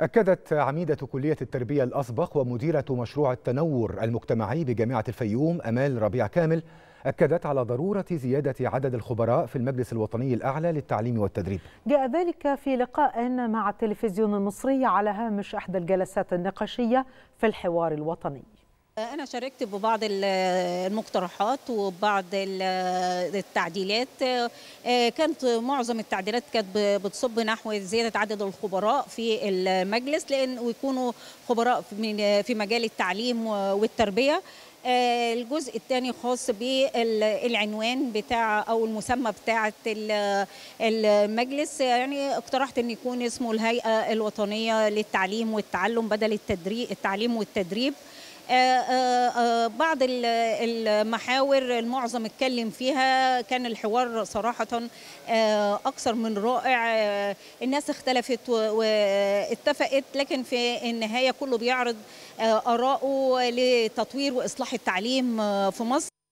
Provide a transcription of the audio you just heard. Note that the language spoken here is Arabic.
أكدت عميدة كلية التربية الأسبق ومديرة مشروع التنور المجتمعي بجامعة الفيوم أمال ربيع كامل أكدت على ضرورة زيادة عدد الخبراء في المجلس الوطني الأعلى للتعليم والتدريب جاء ذلك في لقاء مع التلفزيون المصري على هامش أحدى الجلسات النقاشية في الحوار الوطني أنا شاركت ببعض المقترحات وبعض التعديلات آه، كانت معظم التعديلات كانت بتصب نحو زيادة عدد الخبراء في المجلس لأن ويكونوا خبراء في مجال التعليم والتربية آه، الجزء الثاني خاص بالعنوان بتاع او المسمى بتاعه المجلس يعني اقترحت ان يكون اسمه الهيئه الوطنيه للتعليم والتعلم بدل التدريب التعليم والتدريب آه، آه، آه، بعض المحاور المعظم اتكلم فيها كان الحوار صراحة أكثر من رائع الناس اختلفت واتفقت لكن في النهاية كله بيعرض آراءه لتطوير وإصلاح التعليم في مصر